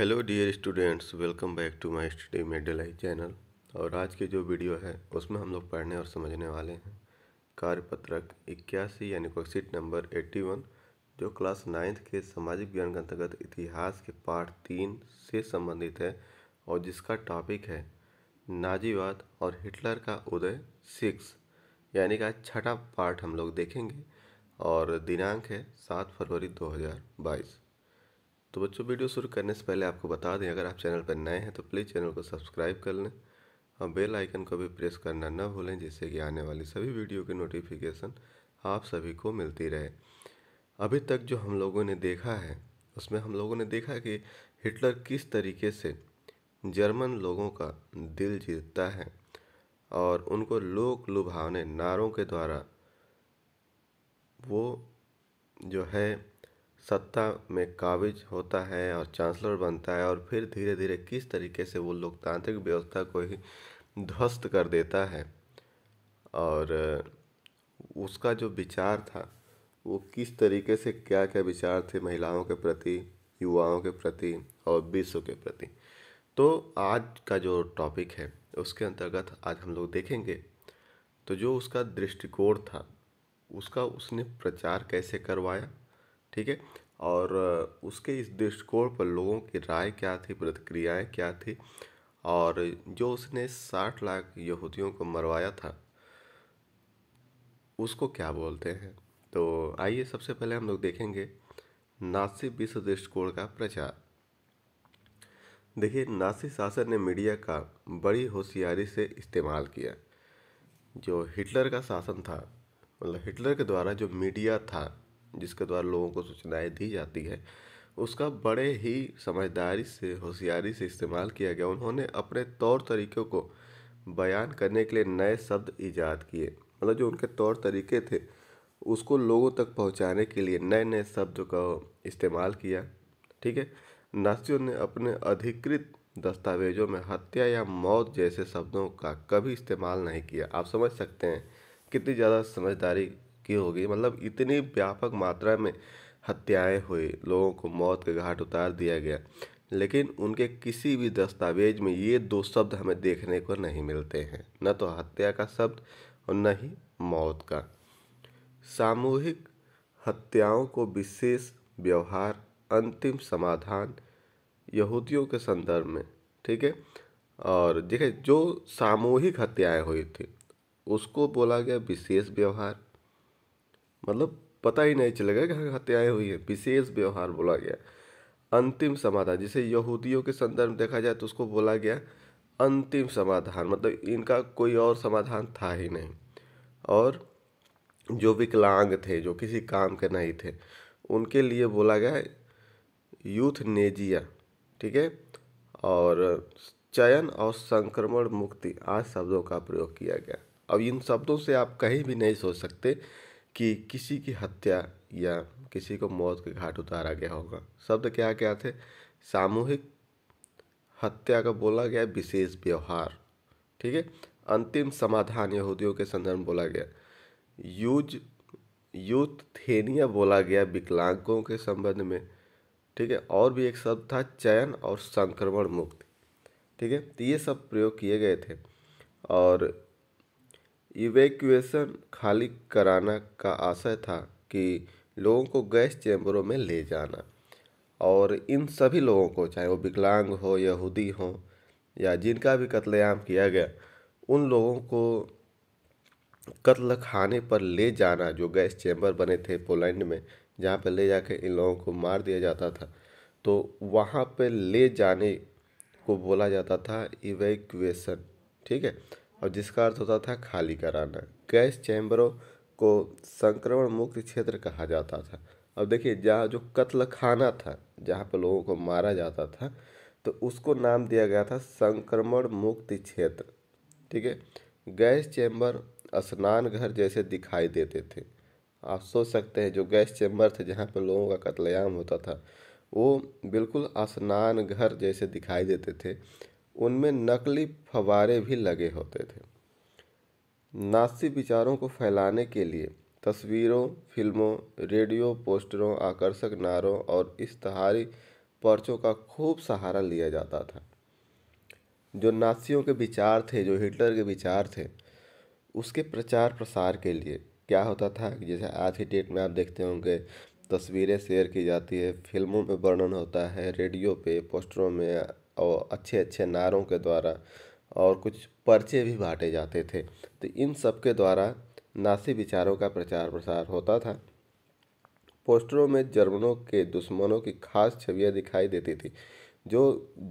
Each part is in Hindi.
hello dear students welcome back to my study medal channel और आज की जो वीडियो है उसमें हम लोग पढ़ने और समझने वाले हैं कार्यपत्रक इक्यासी यानी क्वेश्चन नंबर एट्टी वन जो क्लास नाइन्थ के सामाजिक ज्ञान के अंतर्गत इतिहास के पार्ट तीन से संबंधित है और जिसका टॉपिक है नाजीवाद और हिटलर का उदय सिक्स यानी कि आज छठा पार्ट हम लोग देखेंगे और दिनांक है सात फरवरी दो हज़ार बाईस तो बच्चों वीडियो शुरू करने से पहले आपको बता दें अगर आप चैनल पर नए हैं तो प्लीज़ चैनल को सब्सक्राइब कर लें और बेल आइकन को भी प्रेस करना न भूलें जिससे कि आने वाली सभी वीडियो की नोटिफिकेशन आप सभी को मिलती रहे अभी तक जो हम लोगों ने देखा है उसमें हम लोगों ने देखा कि हिटलर किस तरीके से जर्मन लोगों का दिल जीतता है और उनको लोक लुभावने नारों के द्वारा वो जो है सत्ता में काबिज होता है और चांसलर बनता है और फिर धीरे धीरे किस तरीके से वो लोकतांत्रिक व्यवस्था को ही ध्वस्त कर देता है और उसका जो विचार था वो किस तरीके से क्या क्या विचार थे महिलाओं के प्रति युवाओं के प्रति और विश्व के प्रति तो आज का जो टॉपिक है उसके अंतर्गत आज हम लोग देखेंगे तो जो उसका दृष्टिकोण था उसका उसने प्रचार कैसे करवाया ठीक है और उसके इस दृष्टिकोण पर लोगों की राय क्या थी प्रतिक्रियाएं क्या थी और जो उसने साठ लाख यहूदियों को मरवाया था उसको क्या बोलते हैं तो आइए सबसे पहले हम लोग देखेंगे नासी विश्व दृष्टिकोण का प्रचार देखिए नासी शासन ने मीडिया का बड़ी होशियारी से इस्तेमाल किया जो हिटलर का शासन था मतलब हिटलर के द्वारा जो मीडिया था जिसके द्वारा लोगों को सूचनाएँ दी जाती है उसका बड़े ही समझदारी से होशियारी से इस्तेमाल किया गया उन्होंने अपने तौर तरीक़ों को बयान करने के लिए नए शब्द ईजाद किए मतलब जो उनके तौर तरीके थे उसको लोगों तक पहुंचाने के लिए नए नए शब्द का इस्तेमाल किया ठीक है नासियों ने अपने अधिकृत दस्तावेजों में हत्या या मौत जैसे शब्दों का कभी इस्तेमाल नहीं किया आप समझ सकते हैं कितनी ज़्यादा समझदारी की हो गई मतलब इतनी व्यापक मात्रा में हत्याएं हुई लोगों को मौत के घाट उतार दिया गया लेकिन उनके किसी भी दस्तावेज में ये दो शब्द हमें देखने को नहीं मिलते हैं न तो हत्या का शब्द और न ही मौत का सामूहिक हत्याओं को विशेष व्यवहार अंतिम समाधान यहूदियों के संदर्भ में ठीक है और देखिए जो सामूहिक हत्याएं हुई थी उसको बोला गया विशेष व्यवहार मतलब पता ही नहीं चलेगा कि हत्याएं हुई है विशेष व्यवहार बोला गया अंतिम समाधान जिसे यहूदियों के संदर्भ में देखा जाए तो उसको बोला गया अंतिम समाधान मतलब इनका कोई और समाधान था ही नहीं और जो विकलांग थे जो किसी काम के नहीं थे उनके लिए बोला गया यूथ नेजिया ठीक है और चयन और संक्रमण मुक्ति आज शब्दों का प्रयोग किया गया अब इन शब्दों से आप कहीं भी नहीं सोच सकते कि किसी की हत्या या किसी को मौत के घाट उतारा गया होगा शब्द क्या क्या थे सामूहिक हत्या का बोला गया विशेष व्यवहार ठीक है अंतिम समाधान यहूदियों के संदर्भ में बोला गया यूज यूथेनिया बोला गया विकलांगों के संबंध में ठीक है और भी एक शब्द था चयन और संक्रमण मुक्त ठीक है तो ये सब प्रयोग किए गए थे और इवैक्यूएशन खाली कराना का आशय था कि लोगों को गैस चैम्बरों में ले जाना और इन सभी लोगों को चाहे वो विकलांग हो यहूदी हो या जिनका भी कत्लेआम किया गया उन लोगों को कत्ल खाने पर ले जाना जो गैस चैम्बर बने थे पोलैंड में जहाँ पर ले जाके इन लोगों को मार दिया जाता था तो वहाँ पर ले जाने को बोला जाता था इवैक्यूएशन ठीक है और जिसका अर्थ होता था खाली कराना गैस चैम्बरों को संक्रमण मुक्त क्षेत्र कहा जाता था अब देखिए जहाँ जो कत्ल खाना था जहाँ पर लोगों को मारा जाता था तो उसको नाम दिया गया था संक्रमण मुक्त क्षेत्र ठीक है गैस चैम्बर स्नान घर जैसे दिखाई देते थे आप सोच सकते हैं जो गैस चैम्बर थे जहाँ पर लोगों का कत्लेआम होता था वो बिल्कुल स्नान घर जैसे दिखाई देते थे उनमें नकली फवारे भी लगे होते थे नासी विचारों को फैलाने के लिए तस्वीरों फिल्मों रेडियो पोस्टरों आकर्षक नारों और इश्तहारी पर्चों का खूब सहारा लिया जाता था जो नासियों के विचार थे जो हिटलर के विचार थे उसके प्रचार प्रसार के लिए क्या होता था जैसे आज की डेट में आप देखते होंगे तस्वीरें शेयर की जाती है फिल्मों में वर्णन होता है रेडियो पे पोस्टरों में और अच्छे अच्छे नारों के द्वारा और कुछ पर्चे भी बाँटे जाते थे तो इन सब के द्वारा नासी विचारों का प्रचार प्रसार होता था पोस्टरों में जर्मनों के दुश्मनों की खास छवियाँ दिखाई देती थी जो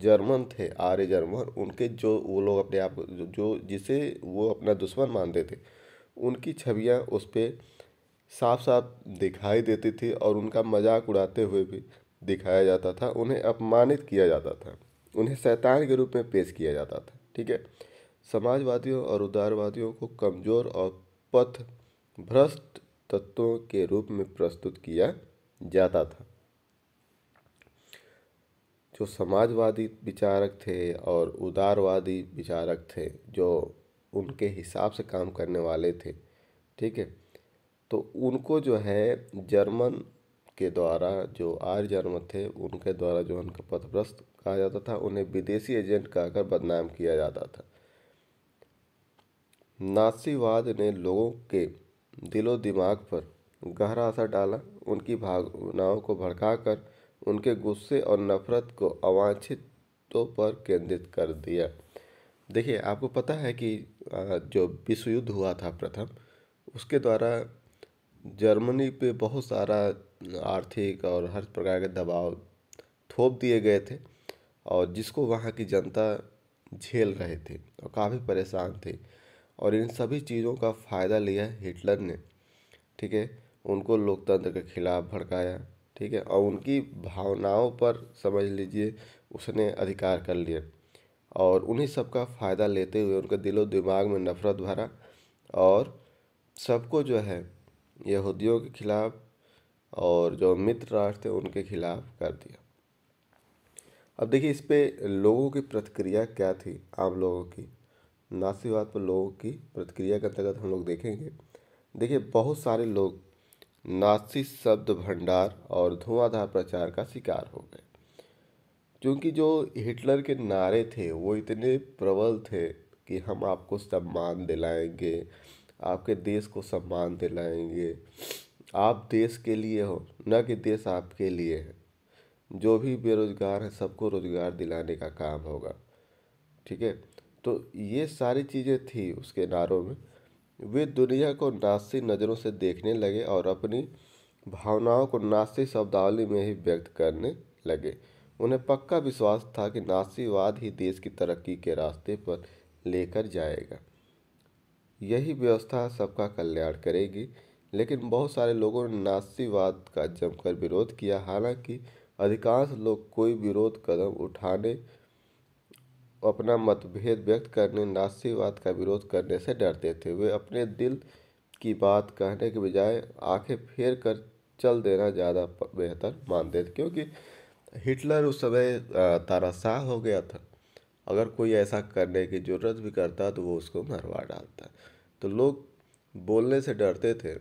जर्मन थे आर्य जर्मन उनके जो वो लोग अपने आप जो जिसे वो अपना दुश्मन मानते थे उनकी छवियाँ उस पर साफ साफ दिखाई देती थी और उनका मजाक उड़ाते हुए भी दिखाया जाता था उन्हें अपमानित किया जाता था उन्हें शैतान के रूप में पेश किया जाता था ठीक है समाजवादियों और उदारवादियों को कमज़ोर और पथ भ्रष्ट तत्वों के रूप में प्रस्तुत किया जाता था जो समाजवादी विचारक थे और उदारवादी विचारक थे जो उनके हिसाब से काम करने वाले थे ठीक है तो उनको जो है जर्मन के द्वारा जो आर्य जन्म थे उनके द्वारा जो उनका पथभ्रष्ट कहा जाता था उन्हें विदेशी एजेंट कहकर बदनाम किया जाता था नासीवाद ने लोगों के दिलो दिमाग पर गहरा असर डाला उनकी भावनाओं को भड़काकर उनके गुस्से और नफरत को अवांछितों पर केंद्रित कर दिया देखिए आपको पता है कि जो विश्व युद्ध हुआ था प्रथम उसके द्वारा जर्मनी पे बहुत सारा आर्थिक और हर प्रकार के दबाव थोप दिए गए थे और जिसको वहाँ की जनता झेल रहे थे और काफ़ी परेशान थे और इन सभी चीज़ों का फ़ायदा लिया हिटलर ने ठीक है उनको लोकतंत्र के खिलाफ भड़काया ठीक है और उनकी भावनाओं पर समझ लीजिए उसने अधिकार कर लिया और उन्हीं सब का फ़ायदा लेते हुए उनके दिलो दिमाग में नफ़रत भरा और सबको जो है यहूदियों के खिलाफ़ और जो मित्र राष्ट्र थे उनके खिलाफ कर दिया अब देखिए इस पे लोगों की प्रतिक्रिया क्या थी आम लोगों की नासीवाद पर लोगों की प्रतिक्रिया के अंतर्गत हम लोग देखेंगे देखिए बहुत सारे लोग नासी शब्द भंडार और धुआंधार प्रचार का शिकार हो गए क्योंकि जो हिटलर के नारे थे वो इतने प्रबल थे कि हम आपको सम्मान दिलाएंगे आपके देश को सम्मान दिलाएंगे आप देश के लिए हो न कि देश आपके लिए है जो भी बेरोज़गार है सबको रोज़गार दिलाने का काम होगा ठीक है तो ये सारी चीज़ें थी उसके नारों में वे दुनिया को नासी नज़रों से देखने लगे और अपनी भावनाओं को नासी शब्दावली में ही व्यक्त करने लगे उन्हें पक्का विश्वास था कि नासीवाद ही देश की तरक्की के रास्ते पर लेकर जाएगा यही व्यवस्था सबका कल्याण करेगी लेकिन बहुत सारे लोगों ने नासीवाद का जमकर विरोध किया हालांकि अधिकांश लोग कोई विरोध कदम उठाने अपना मतभेद व्यक्त करने नासीवाद का विरोध करने से डरते थे वे अपने दिल की बात कहने के बजाय आंखें फेर कर चल देना ज़्यादा बेहतर मानते थे क्योंकि हिटलर उस समय तारासाह हो गया था अगर कोई ऐसा करने की ज़रूरत भी करता तो वो उसको मरवा डालता तो लोग बोलने से डरते थे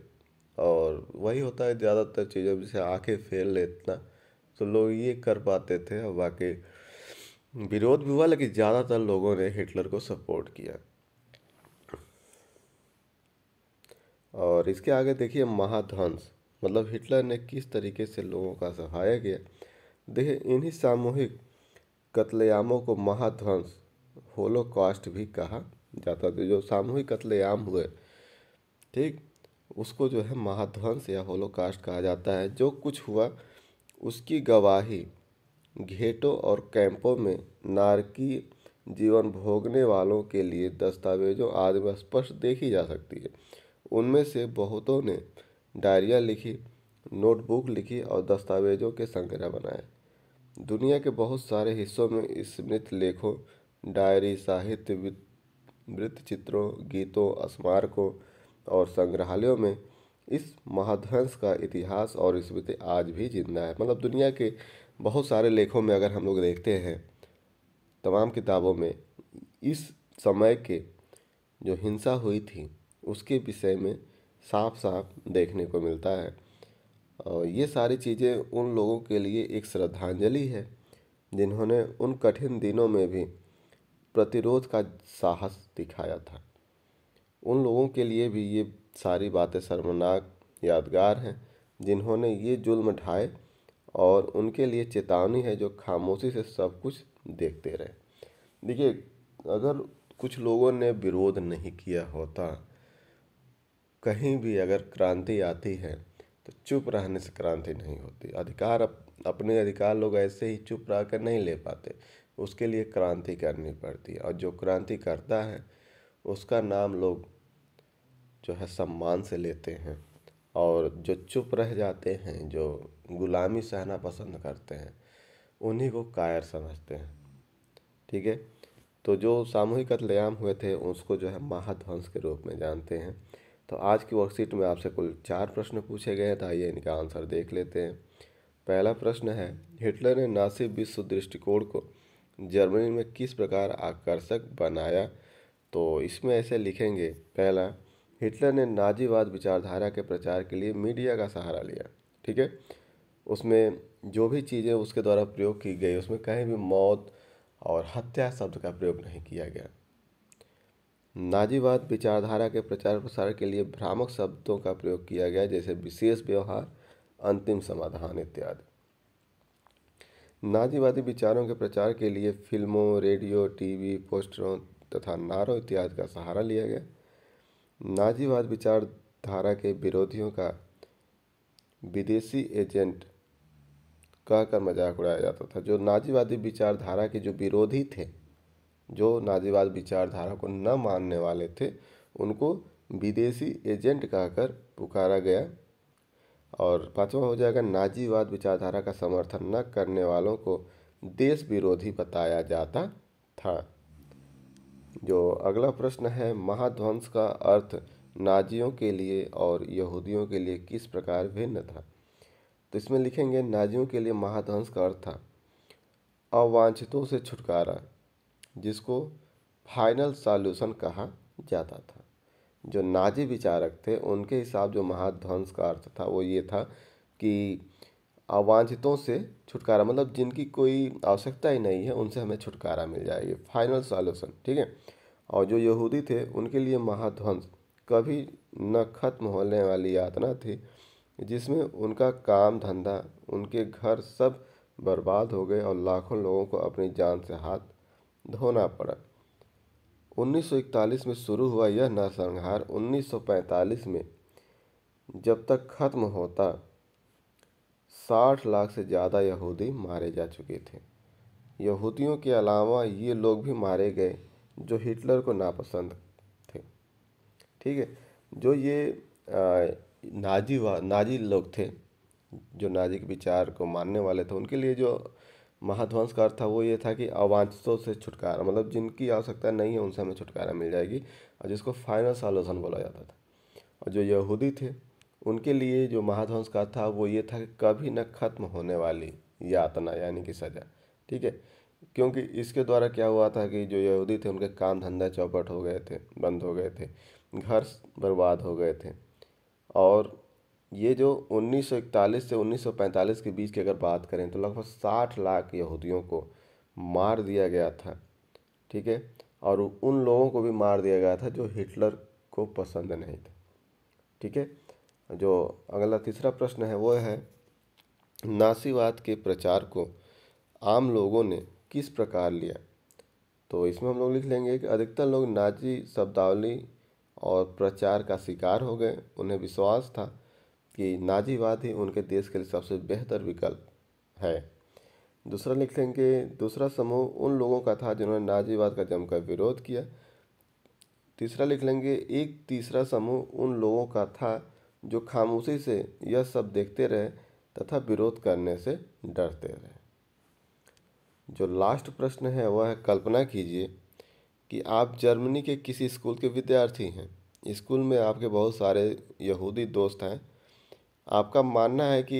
और वही होता है ज़्यादातर चीज़ों जैसे आंखें फेर लेना तो लोग ये कर पाते थे और बाकी विरोध भी हुआ लेकिन ज़्यादातर लोगों ने हिटलर को सपोर्ट किया और इसके आगे देखिए महाध्वंस मतलब हिटलर ने किस तरीके से लोगों का सहाय किया देखिए इन्हीं सामूहिक कत्लेआमों को महाध्वंस होलोकास्ट भी कहा जाता था जो सामूहिक कत्लेआम हुए ठीक उसको जो है महाध्वंस या होलोकास्ट कहा जाता है जो कुछ हुआ उसकी गवाही घेटों और कैंपों में नारकी जीवन भोगने वालों के लिए दस्तावेजों आदि में स्पष्ट देखी जा सकती है उनमें से बहुतों ने डायरिया लिखी नोटबुक लिखी और दस्तावेजों के संग्रह बनाए दुनिया के बहुत सारे हिस्सों में स्मृत लेखों डायरी साहित्य वृत्तचित्रों गीतों स्मारकों और संग्रहालयों में इस महाध्वंस का इतिहास और स्मृति आज भी जिंदा है मतलब दुनिया के बहुत सारे लेखों में अगर हम लोग देखते हैं तमाम किताबों में इस समय के जो हिंसा हुई थी उसके विषय में साफ साफ देखने को मिलता है और ये सारी चीज़ें उन लोगों के लिए एक श्रद्धांजलि है जिन्होंने उन कठिन दिनों में भी प्रतिरोध का साहस दिखाया था उन लोगों के लिए भी ये सारी बातें शर्मनाक यादगार हैं जिन्होंने ये जुल्म ढाए और उनके लिए चेतावनी है जो खामोशी से सब कुछ देखते रहे देखिए अगर कुछ लोगों ने विरोध नहीं किया होता कहीं भी अगर क्रांति आती है तो चुप रहने से क्रांति नहीं होती अधिकार अप, अपने अधिकार लोग ऐसे ही चुप रह कर नहीं ले पाते उसके लिए क्रांति करनी पड़ती है और जो क्रांति करता है उसका नाम लोग जो है सम्मान से लेते हैं और जो चुप रह जाते हैं जो गुलामी सहना पसंद करते हैं उन्हीं को कायर समझते हैं ठीक है तो जो सामूहिक कत्लेआम हुए थे उसको जो है महाध्वंस के रूप में जानते हैं तो आज की वर्कशीट में आपसे कुल चार प्रश्न पूछे गए हैं तो आइए इनका आंसर देख लेते हैं पहला प्रश्न है हिटलर ने नासी विश्व दृष्टिकोण को जर्मनी में किस प्रकार आकर्षक बनाया तो इसमें ऐसे लिखेंगे पहला हिटलर ने नाजीवाद विचारधारा के प्रचार के लिए मीडिया का सहारा लिया ठीक है उसमें जो भी चीज़ें उसके द्वारा प्रयोग की गई उसमें कहीं भी मौत और हत्या शब्द का प्रयोग नहीं किया गया नाजीवाद विचारधारा के प्रचार प्रसार के लिए भ्रामक शब्दों का प्रयोग किया गया जैसे विशेष व्यवहार अंतिम समाधान इत्यादि नाजीवादी विचारों के प्रचार के लिए फिल्मों रेडियो टीवी पोस्टरों तथा नारों इत्यादि का सहारा लिया गया नाजीवाद विचारधारा के विरोधियों का विदेशी एजेंट कहकर मजाक उड़ाया जाता था जो नाजीवादी विचारधारा के जो विरोधी थे जो नाजीवाद विचारधारा को न मानने वाले थे उनको विदेशी एजेंट कहकर पुकारा गया और पांचवा हो जाएगा नाजीवाद विचारधारा का समर्थन न करने वालों को देश विरोधी बताया जाता था जो अगला प्रश्न है महाध्वंस का अर्थ नाजियों के लिए और यहूदियों के लिए किस प्रकार भिन्न था तो इसमें लिखेंगे नाजियों के लिए महाध्वंस का अर्थ था अवांछितों से छुटकारा जिसको फाइनल सॉल्यूशन कहा जाता था जो नाजी विचारक थे उनके हिसाब जो महाध्वंस का अर्थ था वो ये था कि अवांछितों से छुटकारा मतलब जिनकी कोई आवश्यकता ही नहीं है उनसे हमें छुटकारा मिल जाएगी फाइनल सॉल्यूशन ठीक है और जो यहूदी थे उनके लिए महाध्वंस कभी न खत्म होने वाली यातना थी जिसमें उनका काम धंधा उनके घर सब बर्बाद हो गए और लाखों लोगों को अपनी जान से हाथ धोना पड़ा 1941 में शुरू हुआ यह नरसंहार 1945 में जब तक खत्म होता 60 लाख से ज़्यादा यहूदी मारे जा चुके थे यहूदियों के अलावा ये लोग भी मारे गए जो हिटलर को नापसंद थे ठीक है जो ये आ, नाजी वा नाजी लोग थे जो नाजी के विचार को मानने वाले थे उनके लिए जो महाध्वंस का अर्थ था वो ये था कि अवांछितों से छुटकारा मतलब जिनकी आवश्यकता नहीं है उनसे हमें छुटकारा मिल जाएगी और जिसको फाइनल सॉल्यूशन बोला जाता था और जो यहूदी थे उनके लिए जो महाध्वंस का था वो ये था कि कभी न खत्म होने वाली यातना यानी कि सज़ा ठीक है क्योंकि इसके द्वारा क्या हुआ था कि जो यहूदी थे उनके काम धंधा चौपट हो गए थे बंद हो गए थे घर बर्बाद हो गए थे और ये जो उन्नीस से उन्नीस के बीच की अगर बात करें तो लगभग साठ लाख यहूदियों को मार दिया गया था ठीक है और उन लोगों को भी मार दिया गया था जो हिटलर को पसंद नहीं था ठीक है जो अगला तीसरा प्रश्न है वो है नासीवाद के प्रचार को आम लोगों ने किस प्रकार लिया तो इसमें हम लोग लिख लेंगे कि अधिकतर लोग नाजी शब्दावली और प्रचार का शिकार हो गए उन्हें विश्वास था कि नाजीवाद ही उनके देश के लिए सबसे बेहतर विकल्प है दूसरा लिख लेंगे दूसरा समूह उन लोगों का था जिन्होंने नाजीवाद का जमकर विरोध किया तीसरा लिख लेंगे एक तीसरा समूह उन लोगों का था जो खामोशी से यह सब देखते रहे तथा विरोध करने से डरते रहे जो लास्ट प्रश्न है वह है कल्पना कीजिए कि आप जर्मनी के किसी स्कूल के विद्यार्थी हैं स्कूल में आपके बहुत सारे यहूदी दोस्त हैं आपका मानना है कि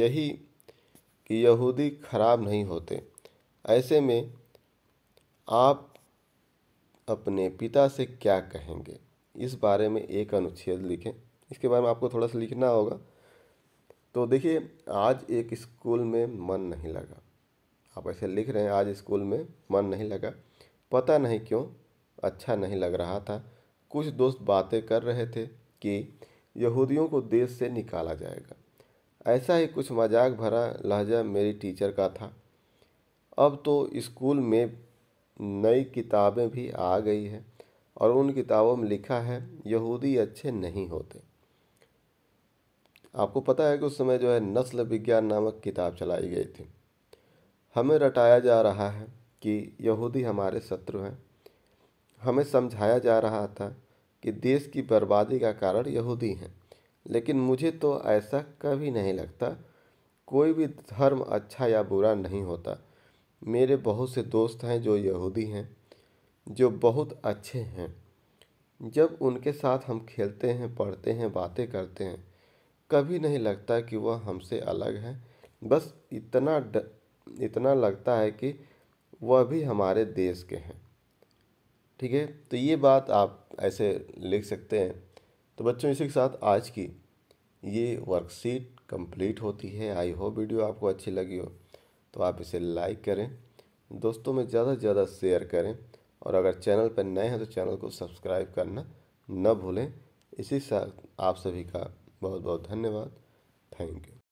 यही कि यहूदी खराब नहीं होते ऐसे में आप अपने पिता से क्या कहेंगे इस बारे में एक अनुच्छेद लिखें इसके बारे में आपको थोड़ा सा लिखना होगा तो देखिए आज एक स्कूल में मन नहीं लगा आप ऐसे लिख रहे हैं आज स्कूल में मन नहीं लगा पता नहीं क्यों अच्छा नहीं लग रहा था कुछ दोस्त बातें कर रहे थे कि यहूदियों को देश से निकाला जाएगा ऐसा ही कुछ मजाक भरा लहजा मेरी टीचर का था अब तो स्कूल में नई किताबें भी आ गई है और उन किताबों में लिखा है यहूदी अच्छे नहीं होते आपको पता है कि उस समय जो है नस्ल विज्ञान नामक किताब चलाई गई थी हमें रटाया जा रहा है कि यहूदी हमारे शत्रु हैं हमें समझाया जा रहा था कि देश की बर्बादी का कारण यहूदी हैं लेकिन मुझे तो ऐसा कभी नहीं लगता कोई भी धर्म अच्छा या बुरा नहीं होता मेरे बहुत से दोस्त हैं जो यहूदी हैं जो बहुत अच्छे हैं जब उनके साथ हम खेलते हैं पढ़ते हैं बातें करते हैं कभी नहीं लगता कि वह हमसे अलग है बस इतना ड, इतना लगता है कि वह भी हमारे देश के हैं ठीक है तो ये बात आप ऐसे लिख सकते हैं तो बच्चों इसी के साथ आज की ये वर्कशीट कंप्लीट होती है आई होप वीडियो आपको अच्छी लगी हो तो आप इसे लाइक करें दोस्तों में ज़्यादा से ज़्यादा शेयर करें और अगर चैनल पर नए हैं तो चैनल को सब्सक्राइब करना न भूलें इसी साथ आप सभी का बहुत बहुत धन्यवाद थैंक यू